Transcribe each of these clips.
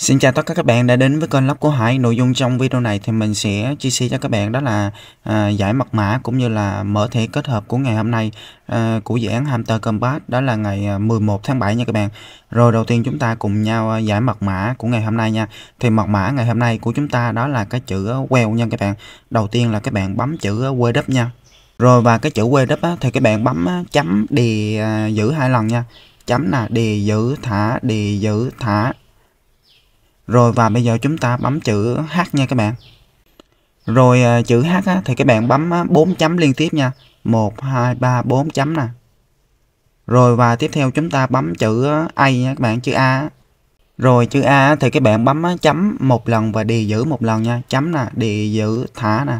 Xin chào tất cả các bạn đã đến với kênh Lóc của Hải. Nội dung trong video này thì mình sẽ chia sẻ cho các bạn đó là à, giải mật mã cũng như là mở thẻ kết hợp của ngày hôm nay à, của dự án Hamster Combat đó là ngày 11 à, tháng 7 nha các bạn. Rồi đầu tiên chúng ta cùng nhau à, giải mật mã của ngày hôm nay nha. Thì mật mã ngày hôm nay của chúng ta đó là cái chữ whale nha các bạn. Đầu tiên là các bạn bấm chữ w nha. Rồi và cái chữ w á, thì các bạn bấm chấm đề à, giữ hai lần nha. Chấm là đề giữ thả đề giữ thả rồi và bây giờ chúng ta bấm chữ H nha các bạn. Rồi à, chữ H á, thì các bạn bấm 4 chấm liên tiếp nha. 1, 2, 3, 4 chấm nè. Rồi và tiếp theo chúng ta bấm chữ A nha các bạn, chữ A. Rồi chữ A thì các bạn bấm chấm một lần và đi giữ một lần nha. Chấm nè, đi giữ thả nè.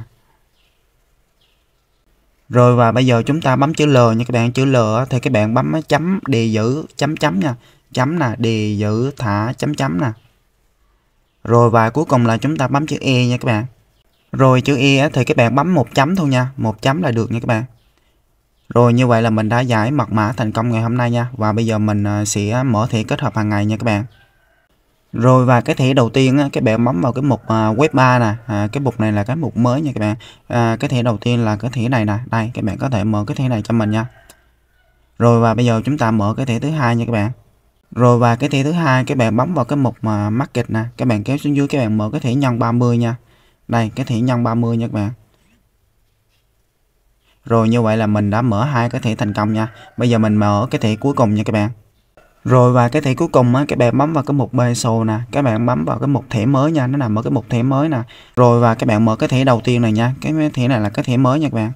Rồi và bây giờ chúng ta bấm chữ L nha các bạn. Chữ L thì các bạn bấm chấm đi giữ chấm chấm nha. Chấm nè, đi giữ thả chấm chấm nè rồi và cuối cùng là chúng ta bấm chữ E nha các bạn rồi chữ E thì các bạn bấm một chấm thôi nha một chấm là được nha các bạn rồi như vậy là mình đã giải mật mã thành công ngày hôm nay nha và bây giờ mình à, sẽ mở thẻ kết hợp hàng ngày nha các bạn rồi và cái thẻ đầu tiên á, các bạn bấm vào cái mục à, web 3 nè à, cái mục này là cái mục mới nha các bạn à, cái thẻ đầu tiên là cái thẻ này nè đây các bạn có thể mở cái thẻ này cho mình nha rồi và bây giờ chúng ta mở cái thẻ thứ hai nha các bạn rồi và cái thẻ thứ hai các bạn bấm vào cái mục mà market nè các bạn kéo xuống dưới các bạn mở cái thẻ nhân 30 nha đây cái thẻ nhân 30 nha các bạn rồi như vậy là mình đã mở hai cái thẻ thành công nha bây giờ mình mở cái thẻ cuối cùng nha các bạn rồi và cái thẻ cuối cùng á, các bạn bấm vào cái mục peso nè, các bạn bấm vào cái mục thẻ mới nha, nó nằm ở cái mục thẻ mới nè. Rồi và các bạn mở cái thẻ đầu tiên này nha, cái thẻ này là cái thẻ mới nha các bạn.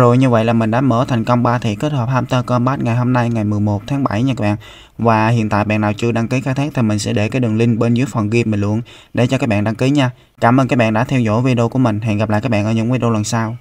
Rồi như vậy là mình đã mở thành công 3 thị kết hợp Hamster Combat ngày hôm nay ngày 11 tháng 7 nha các bạn. Và hiện tại bạn nào chưa đăng ký khai thác thì mình sẽ để cái đường link bên dưới phần ghi bình luận để cho các bạn đăng ký nha. Cảm ơn các bạn đã theo dõi video của mình. Hẹn gặp lại các bạn ở những video lần sau.